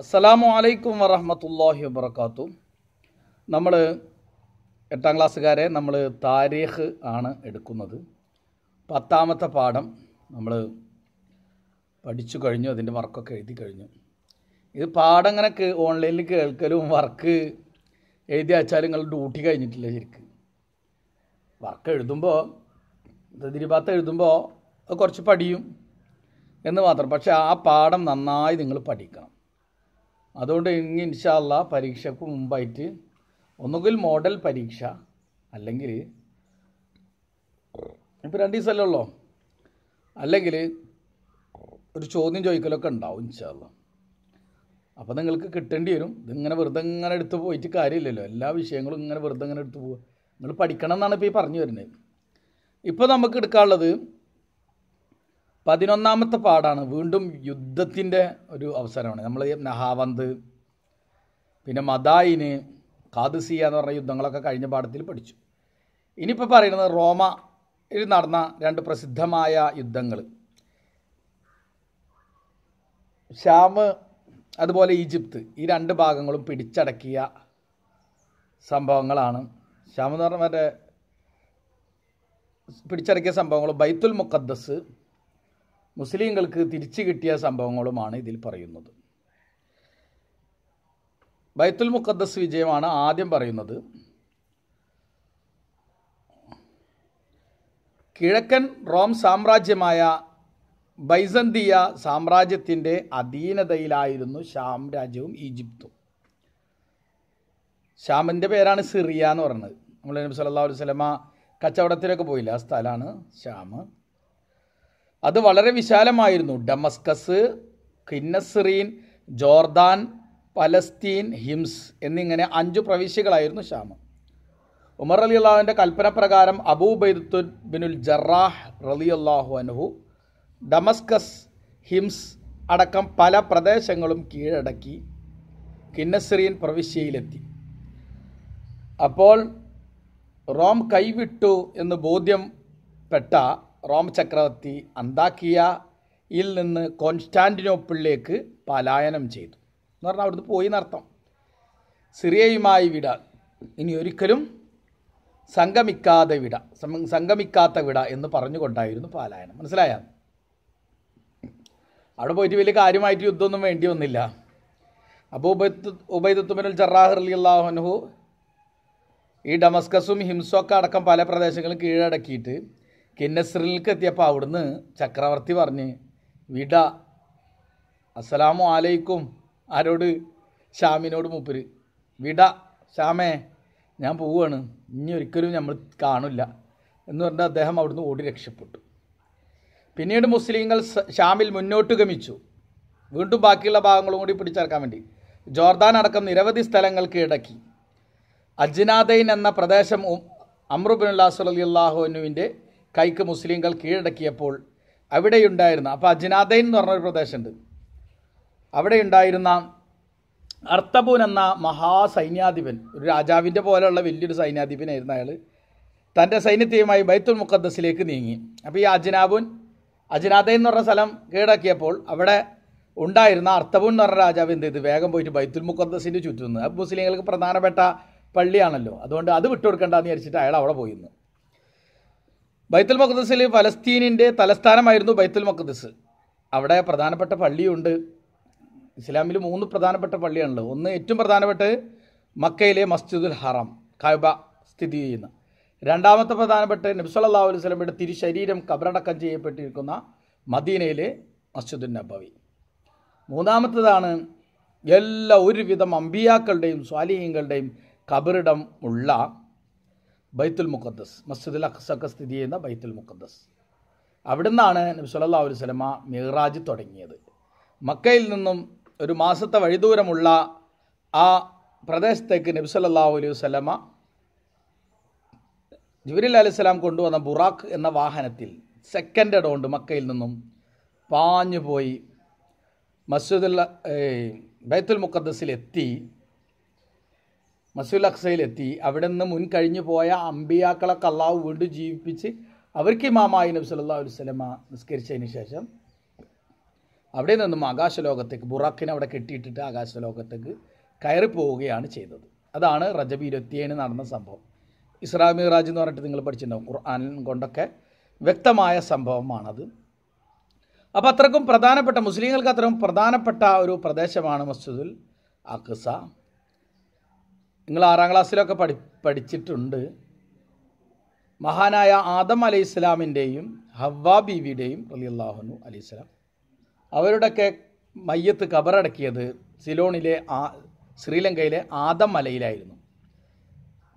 അസ്സലാമു അലൈക്കും വറഹമത്തല്ലാഹി വബർക്കാത്തു നമ്മൾ എട്ടാം ക്ലാസ്സുകാരെ നമ്മൾ താരീഖ് ആണ് എടുക്കുന്നത് പത്താമത്തെ പാഠം നമ്മൾ പഠിച്ചു കഴിഞ്ഞു അതിൻ്റെ വർക്കൊക്കെ എഴുതി കഴിഞ്ഞു ഇത് പാഠം ഇങ്ങനെ ഓൺലൈനിൽ കേൾക്കലും വർക്ക് എഴുതി വെച്ചാൽ നിങ്ങൾ ഡ്യൂട്ടി കഴിഞ്ഞിട്ടില്ല ശരിക്ക് വർക്ക് എഴുതുമ്പോൾ തിരുപാത്ത് എഴുതുമ്പോൾ കുറച്ച് പഠിയും എന്ന് മാത്രം പക്ഷേ ആ പാഠം നന്നായി നിങ്ങൾ പഠിക്കണം അതുകൊണ്ട് ഇനി ഇൻഷാല്ല പരീക്ഷയ്ക്ക് മുമ്പായിട്ട് ഒന്നുകിൽ മോഡൽ പരീക്ഷ അല്ലെങ്കിൽ ഇപ്പം രണ്ട് ദിവസമല്ലേ ഉള്ളൂ അല്ലെങ്കിൽ ഒരു ചോദ്യം ചോദിക്കലൊക്കെ ഉണ്ടാവും ഇൻഷാല്ല അപ്പോൾ നിങ്ങൾക്ക് കിട്ടേണ്ടി വരും ഇതിങ്ങനെ വെറുതെ ഇങ്ങനെ എടുത്ത് പോയിട്ട് കാര്യമില്ലല്ലോ എല്ലാ വിഷയങ്ങളും ഇങ്ങനെ വെറുതെ ഇങ്ങനെ എടുത്ത് പോകുക നിങ്ങൾ പഠിക്കണം എന്നാണ് ഇപ്പോൾ ഈ പറഞ്ഞു വരുന്നത് ഇപ്പോൾ നമുക്ക് എടുക്കാനുള്ളത് പതിനൊന്നാമത്തെ പാടാണ് വീണ്ടും യുദ്ധത്തിൻ്റെ ഒരു അവസരമാണ് നമ്മൾ നഹാവന്ത് പിന്നെ മദായിന് കാദസിയ എന്ന് പറഞ്ഞ യുദ്ധങ്ങളൊക്കെ കഴിഞ്ഞ പാഠത്തിൽ പഠിച്ചു ഇനിയിപ്പോൾ പറയുന്നത് റോമയിൽ നടന്ന രണ്ട് പ്രസിദ്ധമായ യുദ്ധങ്ങൾ ശ്യാമ് അതുപോലെ ഈജിപ്ത് ഈ രണ്ട് ഭാഗങ്ങളും പിടിച്ചടക്കിയ സംഭവങ്ങളാണ് ശ്യാമെന്ന് പറഞ്ഞ മറ്റേ പിടിച്ചടക്കിയ സംഭവങ്ങൾ ബൈത്തുൽ മുക്കദ്ദസ് മുസ്ലിങ്ങൾക്ക് തിരിച്ചു കിട്ടിയ സംഭവങ്ങളുമാണ് ഇതിൽ പറയുന്നത് ബൈത്തുൽ മുഖദ്ദസ് വിജയമാണ് ആദ്യം പറയുന്നത് കിഴക്കൻ റോം സാമ്രാജ്യമായ ബൈസന്തിയ സാമ്രാജ്യത്തിൻ്റെ അധീനതയിലായിരുന്നു ഷാം രാജ്യവും ഈജിപ്തും ഷാമിൻ്റെ പേരാണ് സിറിയ എന്ന് പറയുന്നത് നമ്മൾ നബി സല്ലാ അലൈഹി കച്ചവടത്തിലൊക്കെ പോയില്ല ആ സ്ഥലമാണ് ഷാം അത് വളരെ വിശാലമായിരുന്നു Damascus Qinnasrin Jordan Palestine Hims എന്നിങ്ങനെ അഞ്ചു പ്രവിശ്യകളായിരുന്നു ഷ്യാമ ഉമർ അലി അള്ളാഹുവിൻ്റെ കൽപ്പനപ്രകാരം അബൂബൈദുൻ ബിനുൽ ജറാഹ് റലി അള്ളാഹു അൻഹു ഡമസ്കസ് ഹിംസ് അടക്കം പല പ്രദേശങ്ങളും കീഴടക്കി കിന്നസ്രീൻ പ്രവിശ്യയിലെത്തി അപ്പോൾ റോം കൈവിട്ടു എന്ന് ബോധ്യം പെട്ട റോം ചക്രവർത്തി അന്താക്കിയയിൽ നിന്ന് കോൺസ്റ്റാൻറ്റിനോപ്പിളിലേക്ക് പലായനം ചെയ്തു എന്ന് പറഞ്ഞാൽ അവിടുന്ന് പോയി എന്നർത്ഥം സിറിയയുമായി വിട ഇനി ഒരിക്കലും സംഗമിക്കാതെ വിട സംഗമിക്കാത്ത വിട എന്ന് പറഞ്ഞുകൊണ്ടായിരുന്നു പാലായനം മനസ്സിലായ അവിടെ പോയിട്ട് വലിയ കാര്യമായിട്ട് യുദ്ധമൊന്നും വേണ്ടി വന്നില്ല അപ്പോൾ ഉബൈത്ത് ജറാഹ് അലി അള്ളാഹുനഹു ഈ ഡമസ്കസും ഹിംസൊക്കെ അടക്കം പല പ്രദേശങ്ങളും കീഴടക്കിയിട്ട് കിന്നസ്രിലേക്ക് എത്തിയപ്പോൾ അവിടുന്ന് ചക്രവർത്തി പറഞ്ഞ് വിട അസ്സലാമു ആലയിക്കും ആരോട് ഷാമിനോട് മൂപ്പര് വിട ഷാമേ ഞാൻ പോവുകയാണ് ഇനി ഒരിക്കലും നമ്മൾ കാണില്ല എന്ന് പറഞ്ഞാൽ അദ്ദേഹം അവിടുന്ന് ഓടി രക്ഷപ്പെട്ടു പിന്നീട് മുസ്ലിങ്ങൾ ഷാമിൽ മുന്നോട്ട് ഗമിച്ചു വീണ്ടും ബാക്കിയുള്ള ഭാഗങ്ങളും കൂടി പിടിച്ചേർക്കാൻ വേണ്ടി ജോർദാൻ അടക്കം നിരവധി സ്ഥലങ്ങൾ കീഴടക്കി അജ്നാദൈൻ എന്ന പ്രദേശം അമ്രുബിൻ അള്ളാഹു അലി അള്ളാഹുവിൻ്റെ കൈക്ക് മുസ്ലിങ്ങൾ കീഴടക്കിയപ്പോൾ അവിടെയുണ്ടായിരുന്ന അപ്പോൾ അജ്നാദൈൻ എന്ന് പറഞ്ഞൊരു പ്രദേശമുണ്ട് അവിടെയുണ്ടായിരുന്ന അർത്തപൂൻ എന്ന മഹാസൈന്യാധിപൻ ഒരു രാജാവിൻ്റെ പോലെയുള്ള വലിയൊരു സൈന്യാധിപനായിരുന്നു അയാൾ തൻ്റെ സൈന്യത്തെയുമായി ബൈത്തുൽ മുക്കദ്ദസിലേക്ക് നീങ്ങി അപ്പോൾ ഈ അജ്നാബുൻ അജ്നാദൈൻ എന്ന് പറഞ്ഞ സ്ഥലം കീഴടക്കിയപ്പോൾ അവിടെ ഉണ്ടായിരുന്ന അർത്തപൂൻ എന്ന് പറഞ്ഞ രാജാവ് എന്ത് ചെയ്ത് വേഗം പോയിട്ട് ബൈത്തുൽ മുക്കദ്ദസിൻ്റെ ചുറ്റുനിന്ന് അപ്പോൾ മുസ്ലിങ്ങൾക്ക് പ്രധാനപ്പെട്ട പള്ളിയാണല്ലോ അതുകൊണ്ട് അത് വിട്ടുകൊടുക്കേണ്ടെന്ന് വിചാരിച്ചിട്ട് അയാൾ അവിടെ പോയിരുന്നു ബൈത്തുൽ മഖദസിൽ ഫലസ്തീനിൻ്റെ തലസ്ഥാനമായിരുന്നു ബൈത്തുൽ മഖദസ് അവിടെ പ്രധാനപ്പെട്ട പള്ളിയുണ്ട് ഇസ്ലാമിൽ മൂന്ന് പ്രധാനപ്പെട്ട പള്ളിയാണല്ലോ ഒന്ന് ഏറ്റവും പ്രധാനപ്പെട്ട മക്കയിലെ മസ്ജിദുൽ ഹറാം കബ സ്ഥിതി ചെയ്യുന്ന രണ്ടാമത്തെ പ്രധാനപ്പെട്ട നബ്സല്ലാ അലൈഹി വസല്ലമയുടെ തിരുശരീരം കബറടക്കം ചെയ്യപ്പെട്ടിരിക്കുന്ന മദീനയിലെ മസ്ജിദുൽ നബവി മൂന്നാമത്തേതാണ് എല്ലാ ഒരുവിധം അമ്പിയാക്കളുടെയും സ്വാലിഹീങ്ങളുടെയും കബറിടം ഉള്ള ബൈത്തുൽ മുഖദ്ദസ് മസ്ജിദുൽ അഖ്സക്ക് സ്ഥിതി ചെയ്യുന്ന ബൈത്തുൽ മുഖദ്ദസ് അവിടെ നിന്നാണ് നബി സല്ലല്ലാഹു അലൈഹി വസല്ലമ മിഹ്റാജ് തുടങ്ങിയത് മക്കയിൽ നിന്നും ഒരു മാസത്തെ വഴിദൂരമുള്ള ആ പ്രദേശത്തേക്ക് നബി സല്ലല്ലാഹു അലൈഹി വസല്ലമ ജിബ്രീൽ അലൈഹി സലാം കൊണ്ടുവന്ന ബുറാഖ് എന്ന വാഹനത്തിൽ സെക്കൻഡ് ഇടമുണ്ട് മക്കയിൽ നിന്നും പാഞ്ഞു പോയി മസ്ജിദുൽ ബൈത്തുൽ മുഖദ്സിലെത്തി മസ്ജിദുൽ അക്സയിലെത്തി അവിടെ നിന്ന് മുൻ കഴിഞ്ഞു പോയ അമ്പിയാക്കളെ അള്ളാഹു വീണ്ടും ജീവിപ്പിച്ച് അവർക്ക് മാമായി നബി സല്ലാ സ്വലമ നിസ്കരിച്ചതിന് ശേഷം അവിടെ നിന്നും ആകാശലോകത്തേക്ക് ബുറാഖിനെ അവിടെ കെട്ടിയിട്ടിട്ട് ആകാശലോകത്തേക്ക് കയറി പോവുകയാണ് ചെയ്തത് അതാണ് റജബ് ഇരുപത്തിയേഴ് നടന്ന സംഭവം ഇസ്ലാം മിറാജ് എന്ന് പറഞ്ഞിട്ട് നിങ്ങൾ പഠിച്ചിട്ടുണ്ടാവും ഖുർആൻ കൊണ്ടൊക്കെ വ്യക്തമായ സംഭവമാണത് അപ്പോൾ അത്രക്കും പ്രധാനപ്പെട്ട മുസ്ലിങ്ങൾക്ക് അത്രയും പ്രധാനപ്പെട്ട ഒരു പ്രദേശമാണ് മസ്ജിദുൽ അഖ്സ നിങ്ങൾ ആറാം ക്ലാസ്സിലൊക്കെ പഠി പഠിച്ചിട്ടുണ്ട് മഹാനായ ആദം അലൈഹി ഇസ്ലാമിൻ്റെയും ഹവ്വ ബീവിയുടെയും അലി അള്ളാഹുനു അലി ഇസ്ലാം അവരുടെയൊക്കെ മയ്യത്ത് കബറടക്കിയത് സിലോണിലെ ആ ശ്രീലങ്കയിലെ ആദം മലയിലായിരുന്നു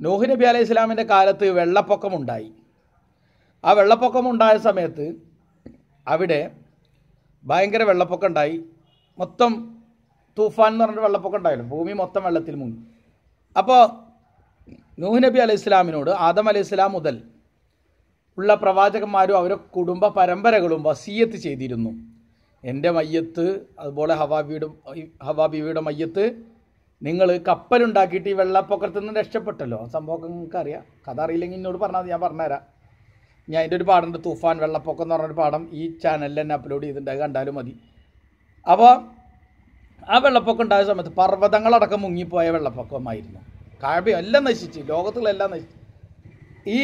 നൂഹ് നബി അലൈഹി ഇസ്ലാമിൻ്റെ കാലത്ത് വെള്ളപ്പൊക്കമുണ്ടായി ആ വെള്ളപ്പൊക്കമുണ്ടായ സമയത്ത് അവിടെ ഭയങ്കര വെള്ളപ്പൊക്കം ഉണ്ടായി മൊത്തം തൂഫാൻ എന്ന് പറഞ്ഞിട്ട് വെള്ളപ്പൊക്കം ഉണ്ടായല്ലോ ഭൂമി മൊത്തം വെള്ളത്തിൽ മുങ്ങി അപ്പോൾ നൂഹ് നബി അലൈഹി ഇസ്ലാമിനോട് ആദം അലൈഹി ഇസ്ലാം മുതൽ ഉള്ള പ്രവാചകന്മാരും അവരെ കുടുംബ പരമ്പരകളും വസീയത്ത് ചെയ്തിരുന്നു എൻ്റെ മയ്യത്ത് അതുപോലെ ഹവാബിയുടെ ഹവാബിയുടെ മയ്യത്ത് നിങ്ങൾ കപ്പലുണ്ടാക്കിയിട്ട് ഈ വെള്ളപ്പൊക്കത്തിൽ നിന്ന് രക്ഷപ്പെട്ടല്ലോ സംഭവമൊക്കെ നിങ്ങൾക്ക് അറിയാം കഥ അറിയില്ലെങ്കിൽ എന്നോട് പറഞ്ഞാൽ ഞാൻ പറഞ്ഞുതരാം ഞാൻ അതിൻ്റെ ഒരു പാടുണ്ട് തൂഫാൻ വെള്ളപ്പൊക്കം എന്ന് പറഞ്ഞൊരു പാഠം ഈ ചാനലിൽ തന്നെ അപ്ലോഡ് ചെയ്തിട്ടുണ്ട് കണ്ടാലും മതി അപ്പോൾ ആ വെള്ളപ്പൊക്കം ഉണ്ടായ സമയത്ത് പർവ്വതങ്ങളടക്കം മുങ്ങിപ്പോയ വെള്ളപ്പൊക്കമായിരുന്നു കാഴ്ചയും എല്ലാം നശിച്ച് ലോകത്തിലെല്ലാം നശിച്ചു ഈ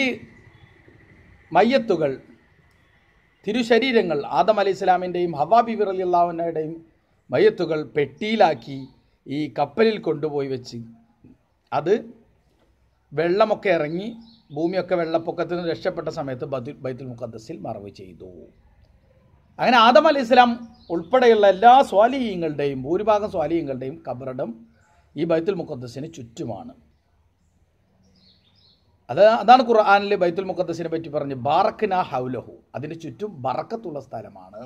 മയ്യത്തുകൾ തിരുശരീരങ്ങൾ ആദം അലി ഇസ്ലാമിൻ്റെയും ഹവാ ബിബിർ അള്ളാഹുനയുടെയും മയ്യത്തുകൾ പെട്ടിയിലാക്കി ഈ കപ്പലിൽ കൊണ്ടുപോയി വെച്ച് അത് വെള്ളമൊക്കെ ഇറങ്ങി ഭൂമിയൊക്കെ വെള്ളപ്പൊക്കത്തിൽ നിന്ന് രക്ഷപ്പെട്ട സമയത്ത് ബൈത്തുൽ മുഖദ്സിൽ മറവ് ചെയ്തു അങ്ങനെ ആദം അലി ഇസ്ലാം ഉൾപ്പെടെയുള്ള എല്ലാ സ്വാലിഹീങ്ങളുടെയും ഭൂരിഭാഗം സ്വാലിഹീങ്ങളുടെയും കബറടം ഈ ബൈത്തുൽ മുഖദ്സിന് ചുറ്റുമാണ് അത് അതാണ് ഖുർആാനിൽ ബൈത്തുൽ മുഖദ്സിനെ പറ്റി പറഞ്ഞ് ബാറക്കിന ഹൗലഹു അതിന് ചുറ്റും ബറക്കത്തുള്ള സ്ഥലമാണ്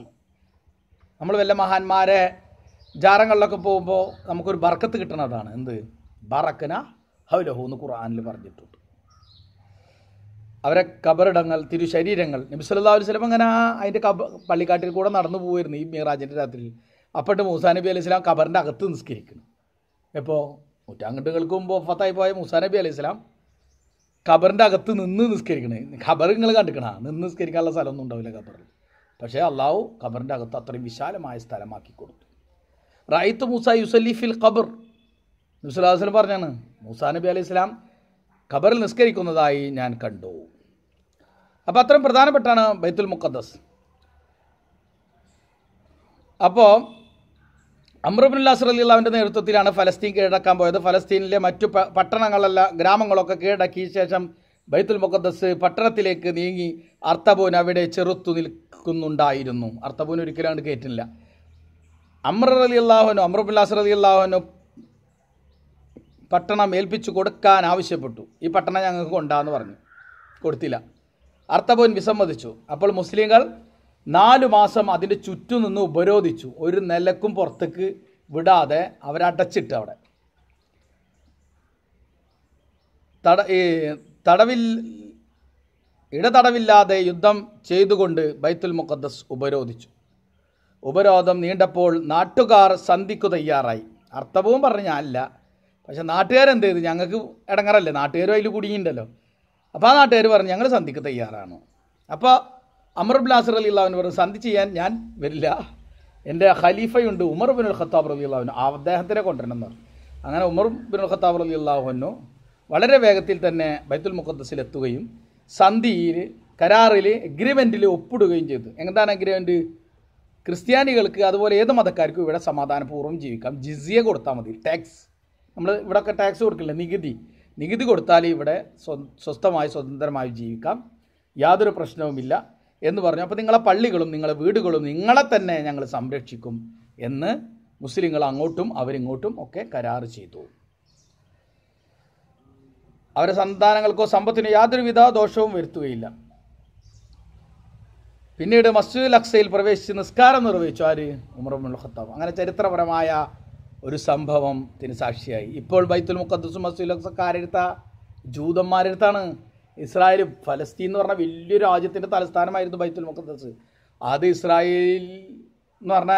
നമ്മൾ വല്ല മഹാന്മാരെ ജാരങ്ങളിലൊക്കെ പോകുമ്പോൾ നമുക്കൊരു ബർക്കത്ത് കിട്ടണതാണ് എന്ത് ബറക്കന ഹൗലഹു എന്ന് ഖുർആാനിൽ പറഞ്ഞിട്ടുണ്ട് അവരെ കബറിടങ്ങൾ തിരുശരീരങ്ങൾ നബിസ്വല്ലാ അലൈഹി സ്വലം അങ്ങനെ ആ അതിൻ്റെ കബ പള്ളിക്കാട്ടിൽ കൂടെ നടന്നു പോയിരുന്നു ഈ മീറാജിൻ്റെ രാത്രിയിൽ അപ്പോട്ട് മൂസാ നബി അലൈഹി സ്വലാം കബറിൻ്റെ അകത്ത് നിസ്കരിക്കുന്നു എപ്പോൾ നൂറ്റാങ്കണ്ടുകൾക്ക് മുമ്പ് ഒഫത്തായി പോയ മൂസാ നബി അലൈഹി സ്വലാം ഖബറിൻ്റെ അകത്ത് നിന്ന് നിസ്കരിക്കണേ ഖബർ നിങ്ങൾ കണ്ടിക്കണ നിന്ന് നിസ്കരിക്കാനുള്ള സ്ഥലമൊന്നും ഉണ്ടാവില്ല ഖബറിൽ പക്ഷേ അള്ളാഹു ഖബറിൻ്റെ അകത്ത് അത്രയും വിശാലമായ സ്ഥലമാക്കി കൊടുത്തു റായിത്ത് മൂസ യുസല്ലി ഫിൽ ഖബർ നുസലാസ്ലം പറഞ്ഞാണ് മൂസാ നബി അലൈഹി സ്വലാം ഖബറിൽ നിസ്കരിക്കുന്നതായി ഞാൻ കണ്ടു അപ്പോൾ അത്രയും പ്രധാനപ്പെട്ടാണ് ബൈത്തുൽ മുഖദ്ദസ് അപ്പോൾ അമ്രബുല്ലാസ് അലി അള്ളാവിൻ്റെ നേതൃത്വത്തിലാണ് ഫലസ്തീൻ കീഴടക്കാൻ പോയത് ഫലസ്തീനിലെ മറ്റു പട്ടണങ്ങളല്ല ഗ്രാമങ്ങളൊക്കെ കീഴടക്കിയ ശേഷം ബൈത്തുൽ മുഖദ്ദസ് പട്ടണത്തിലേക്ക് നീങ്ങി അർത്തബൂൻ അവിടെ ചെറുത്തു നിൽക്കുന്നുണ്ടായിരുന്നു അർത്തബൂൻ ഒരിക്കലും കയറ്റില്ല അമ്ര അലി അള്ളാഹുനു അമ്രബുല്ലാസ് അലി അള്ളാഹുനു പട്ടണം ഏൽപ്പിച്ചു കൊടുക്കാൻ ആവശ്യപ്പെട്ടു ഈ പട്ടണം ഞങ്ങൾക്ക് കൊണ്ടാന്ന് പറഞ്ഞു കൊടുത്തില്ല അർത്ഥപോൻ വിസമ്മതിച്ചു അപ്പോൾ മുസ്ലിങ്ങൾ നാലു മാസം അതിൻ്റെ ചുറ്റും നിന്ന് ഉപരോധിച്ചു ഒരു നിലക്കും പുറത്തേക്ക് വിടാതെ അവരടച്ചിട്ട് അവിടെ തട ഈ തടവിൽ ഇടതടവില്ലാതെ യുദ്ധം ചെയ്തുകൊണ്ട് ബൈത്തുൽ മുഖദ്ദസ് ഉപരോധിച്ചു ഉപരോധം നീണ്ടപ്പോൾ നാട്ടുകാർ സന്ധിക്കു തയ്യാറായി അർത്ഥവും പറഞ്ഞാൽ അല്ല പക്ഷെ നാട്ടുകാരെന്ത് ചെയ്തു ഞങ്ങൾക്ക് ഇടങ്ങറല്ലേ നാട്ടുകാരും അതിൽ കുടുങ്ങിയിട്ടുണ്ടല്ലോ അപ്പോൾ ആ നാട്ടുകാർ പറഞ്ഞു ഞങ്ങൾ സന്ധിക്ക് തയ്യാറാണ് അപ്പോൾ അമർ ബ്ലാസർ അലി അള്ളാവിന് പറഞ്ഞു സന്ധി ചെയ്യാൻ ഞാൻ വരില്ല എൻ്റെ ഖലീഫയുണ്ട് ഉമർ ബിൻ ഖത്താബ് റലി ആ അദ്ദേഹത്തിനെ കൊണ്ടുവരണം എന്ന് പറഞ്ഞു അങ്ങനെ ഉമർ ബിൻ ഖത്താബ് അലി അള്ളാഹുനു വളരെ വേഗത്തിൽ തന്നെ ബൈത്തുൽ മുഖദ്സിൽ എത്തുകയും സന്ധിയിൽ കരാറിൽ എഗ്രിമെൻറ്റിൽ ഒപ്പിടുകയും ചെയ്തു എന്താണ് എഗ്രിമെൻറ്റ് ക്രിസ്ത്യാനികൾക്ക് അതുപോലെ ഏത് മതക്കാർക്കും ഇവിടെ സമാധാനപൂർവ്വം ജീവിക്കാം ജിസിയ കൊടുത്താൽ മതി ടാക്സ് നമ്മൾ ഇവിടെയൊക്കെ ടാക്സ് കൊടുക്കില്ല നികുതി നികുതി കൊടുത്താൽ ഇവിടെ സ്വസ്ഥമായി സ്വതന്ത്രമായി ജീവിക്കാം യാതൊരു പ്രശ്നവുമില്ല എന്ന് പറഞ്ഞു അപ്പോൾ നിങ്ങളെ പള്ളികളും നിങ്ങളെ വീടുകളും നിങ്ങളെ തന്നെ ഞങ്ങൾ സംരക്ഷിക്കും എന്ന് മുസ്ലിങ്ങൾ അങ്ങോട്ടും അവരിങ്ങോട്ടും ഒക്കെ കരാർ ചെയ്തു അവരെ സന്താനങ്ങൾക്കോ സമ്പത്തിനോ യാതൊരുവിധ ദോഷവും വരുത്തുകയില്ല പിന്നീട് മസ്ജിദ് അക്സയിൽ പ്രവേശിച്ച് നിസ്കാരം നിർവഹിച്ചു ആര് ഉമർ ഖത്താബ് അങ്ങനെ ചരിത്രപരമായ ഒരു സംഭവത്തിന് സാക്ഷിയായി ഇപ്പോൾ ബൈത്തുൽ മുക്കദ്സും മസൂലൊക്കെ ആരെടുത്ത ജൂതന്മാരെടുത്താണ് ഇസ്രായേൽ ഫലസ്തീൻ എന്ന് പറഞ്ഞ വലിയൊരു രാജ്യത്തിൻ്റെ തലസ്ഥാനമായിരുന്നു ബൈത്തുൽ മുക്കദ്സ് അത് ഇസ്രായേൽ എന്ന് പറഞ്ഞ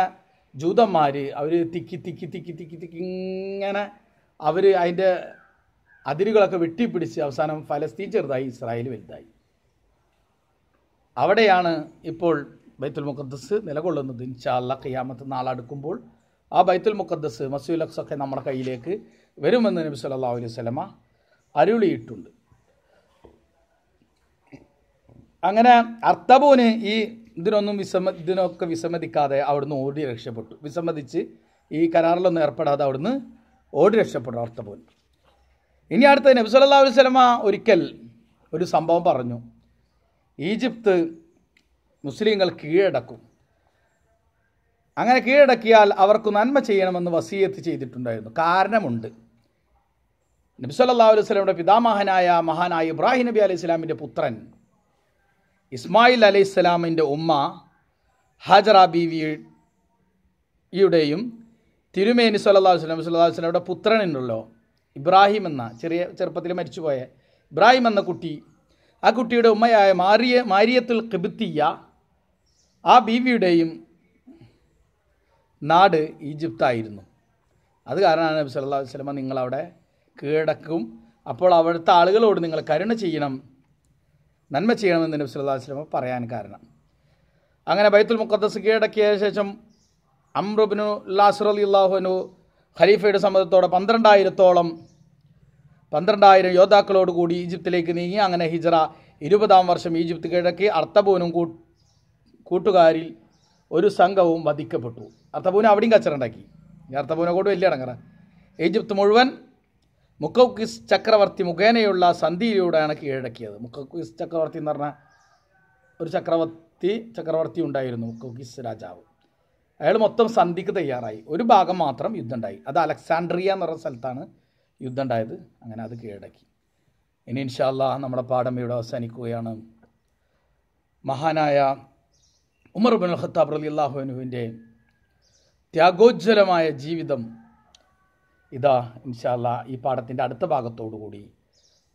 ജൂതന്മാർ അവർ തിക്കി തിക്കി തിക്കി തിക്കി തിക്കി ഇങ്ങനെ അവർ അതിൻ്റെ അതിരുകളൊക്കെ വെട്ടിപ്പിടിച്ച് അവസാനം ഫലസ്തീൻ ചെറുതായി ഇസ്രായേൽ വലുതായി അവിടെയാണ് ഇപ്പോൾ ബൈത്തുൽ മുഖദ്സ് നിലകൊള്ളുന്നത് ഇൻഷാല്ല കയ്യാമത്ത് നാളടുക്കുമ്പോൾ ആ ബൈത്തുൽ മുക്കദ്ദസ് മസൂൽ ഒക്കെ നമ്മുടെ കയ്യിലേക്ക് വരുമെന്ന് നബി സല്ലാ അലൈഹി സ്വലമ അരുളിയിട്ടുണ്ട് അങ്ങനെ അർത്തബൂന് ഈ ഇതിനൊന്നും വിസമ ഇതിനൊക്കെ വിസമ്മതിക്കാതെ അവിടുന്ന് ഓടി രക്ഷപ്പെട്ടു വിസമ്മതിച്ച് ഈ കരാറിലൊന്നും ഏർപ്പെടാതെ അവിടുന്ന് ഓടി രക്ഷപ്പെട്ടു അർത്തബൂൻ ഇനി അടുത്ത നബി സല്ലാ അലൈഹി സ്വലമ ഒരിക്കൽ ഒരു സംഭവം പറഞ്ഞു ഈജിപ്ത് മുസ്ലിങ്ങൾ കീഴടക്കും അങ്ങനെ കീഴടക്കിയാൽ അവർക്ക് നന്മ ചെയ്യണമെന്ന് വസീയത്ത് ചെയ്തിട്ടുണ്ടായിരുന്നു കാരണമുണ്ട് നബി സല്ലാ അലൈഹി സ്വലമിയുടെ പിതാമഹനായ മഹാനായ ഇബ്രാഹിം നബി അലൈഹി സ്വലാമിൻ്റെ പുത്രൻ ഇസ്മായിൽ അലൈഹി സ്വലാമിൻ്റെ ഉമ്മ ഹജറ ബീവിയുടെയും തിരുമേനി സല്ലാ വസ്ലം സല്ലാ വസ്ലമിയുടെ പുത്രനുണ്ടല്ലോ ഇബ്രാഹിം എന്ന ചെറിയ ചെറുപ്പത്തിൽ മരിച്ചുപോയ ഇബ്രാഹിം എന്ന കുട്ടി ആ കുട്ടിയുടെ ഉമ്മയായ മാരിയ മാരിയത്തുൽ കിബിത്തിയ ആ ബീവിയുടെയും നാട് ഈജിപ്തായിരുന്നു അത് കാരണമാണ് നബി സല്ലാ വസ്ലമ നിങ്ങളവിടെ കീഴടക്കും അപ്പോൾ അവിടുത്തെ ആളുകളോട് നിങ്ങൾ കരുണ ചെയ്യണം നന്മ ചെയ്യണമെന്ന് നബി സല്ലാ വസ്ലമ പറയാൻ കാരണം അങ്ങനെ ബൈത്തുൽ മുഖദ്ദസ് കീഴടക്കിയ ശേഷം അമ്രുബിനു ലാസുർ റളിയല്ലാഹു അള്ളാഹുനു ഖലീഫയുടെ സമ്മതത്തോടെ പന്ത്രണ്ടായിരത്തോളം പന്ത്രണ്ടായിരം യോദ്ധാക്കളോട് കൂടി ഈജിപ്തിലേക്ക് നീങ്ങി അങ്ങനെ ഹിജറ ഇരുപതാം വർഷം ഈജിപ്ത് കിഴക്ക് അർത്തബൂനും കൂട്ടുകാരിൽ ഒരു സംഘവും വധിക്കപ്പെട്ടു അർത്ഥപൂന അവിടെയും കച്ചറുണ്ടാക്കി ഈ അർത്ഥപൂന കൊണ്ട് വലിയ അടങ്ങറ ഈജിപ്ത് മുഴുവൻ മുക്കൗക്കിസ് ചക്രവർത്തി മുഖേനയുള്ള സന്ധിയിലൂടെയാണ് കീഴടക്കിയത് മുക്കൗക്കിസ് ചക്രവർത്തി എന്ന് പറഞ്ഞാൽ ഒരു ചക്രവർത്തി ചക്രവർത്തി ഉണ്ടായിരുന്നു മുക്കൗക്കിസ് രാജാവ് അയാൾ മൊത്തം സന്ധിക്ക് തയ്യാറായി ഒരു ഭാഗം മാത്രം യുദ്ധം ഉണ്ടായി അത് അലക്സാണ്ട്രിയ എന്ന് പറഞ്ഞ സ്ഥലത്താണ് യുദ്ധം ഉണ്ടായത് അങ്ങനെ അത് കീഴടക്കി ഇനി ഇൻഷാല്ല നമ്മുടെ പാഠം ഇവിടെ അവസാനിക്കുകയാണ് മഹാനായ ഉമർ ബുൽ ഖത്താബ് അലി അള്ളാഹുവിനുവിൻ്റെ ത്യാഗോജ്വലമായ ജീവിതം ഇതാ ഇൻഷാല്ല ഈ പാഠത്തിൻ്റെ അടുത്ത ഭാഗത്തോടുകൂടി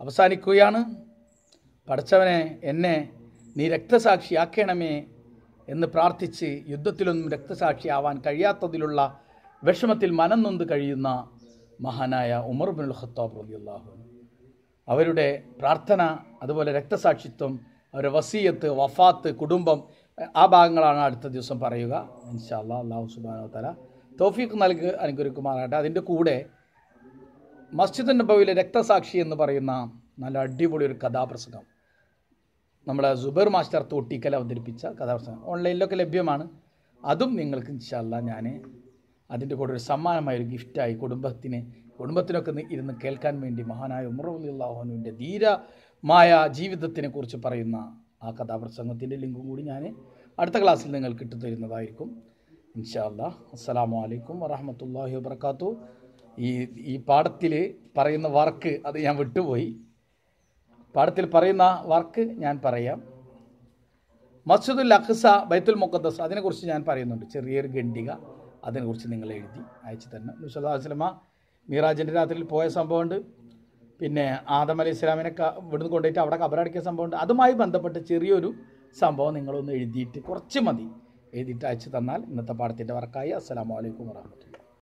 അവസാനിക്കുകയാണ് പഠിച്ചവനെ എന്നെ നീ രക്തസാക്ഷിയാക്കണമേ എന്ന് പ്രാർത്ഥിച്ച് യുദ്ധത്തിലൊന്നും രക്തസാക്ഷിയാവാൻ കഴിയാത്തതിലുള്ള വിഷമത്തിൽ മനം നൊന്ത് കഴിയുന്ന മഹാനായ ഉമർ ബിൻ ഖത്താബ് റബിയുള്ളാഹു അവരുടെ പ്രാർത്ഥന അതുപോലെ രക്തസാക്ഷിത്വം അവരുടെ വസീയത്ത് വഫാത്ത് കുടുംബം ആ ഭാഗങ്ങളാണ് അടുത്ത ദിവസം പറയുക ഇൻഷാല്ല അള്ളാഹു സുബാനോ തല തോഫീഖ് നൽകി അനുഗ്രഹിക്കുമാറാകട്ടെ അതിൻ്റെ കൂടെ മസ്ജിദ് നബവിലെ രക്തസാക്ഷി എന്ന് പറയുന്ന നല്ല അടിപൊളി ഒരു കഥാപ്രസംഗം നമ്മുടെ സുബൈർ മാസ്റ്റർ തോട്ടിക്കൽ അവതരിപ്പിച്ച കഥാപ്രസംഗം ഓൺലൈനിലൊക്കെ ലഭ്യമാണ് അതും നിങ്ങൾക്ക് ഇൻഷാല്ല ഞാൻ അതിൻ്റെ കൂടെ ഒരു സമ്മാനമായ ഒരു ഗിഫ്റ്റായി കുടുംബത്തിന് കുടുംബത്തിനൊക്കെ ഇരുന്ന് കേൾക്കാൻ വേണ്ടി മഹാനായ ഉമർ അലി അള്ളാഹുനുവിൻ്റെ ജീവിതത്തിനെ കുറിച്ച് പറയുന്ന ആ കഥാപ്രസംഗത്തിൻ്റെ ലിങ്കും കൂടി ഞാൻ അടുത്ത ക്ലാസ്സിൽ നിങ്ങൾക്ക് ഇട്ടു തരുന്നതായിരിക്കും ഇൻഷാല്ല അസ്സലാമു അലൈക്കും വറഹമത്തല്ലാഹി വബർക്കാത്തു ഈ ഈ പാഠത്തിൽ പറയുന്ന വർക്ക് അത് ഞാൻ വിട്ടുപോയി പാഠത്തിൽ പറയുന്ന വർക്ക് ഞാൻ പറയാം മസ്ജിദുൽ അഖ്സ ബൈത്തുൽ മുഖദ്ദസ് അതിനെക്കുറിച്ച് ഞാൻ പറയുന്നുണ്ട് ചെറിയൊരു ഖണ്ഡിക അതിനെക്കുറിച്ച് നിങ്ങൾ എഴുതി അയച്ചു തന്നെ നുസല്ലാ മീറാജിൻ്റെ രാത്രിയിൽ പോയ സംഭവമുണ്ട് പിന്നെ ആദം അലി ഇസ്ലാമിനെ ഇവിടുന്ന് കൊണ്ടുപോയിട്ട് അവിടെ സംഭവം സംഭവമുണ്ട് അതുമായി ബന്ധപ്പെട്ട് ചെറിയൊരു സംഭവം നിങ്ങളൊന്ന് എഴുതിയിട്ട് കുറച്ച് മതി എഴുതിയിട്ട് അയച്ചു തന്നാൽ ഇന്നത്തെ പാഠത്തിൻ്റെ വർക്കായി അസ്സാം വലൈക്കും വരഹമുല്ല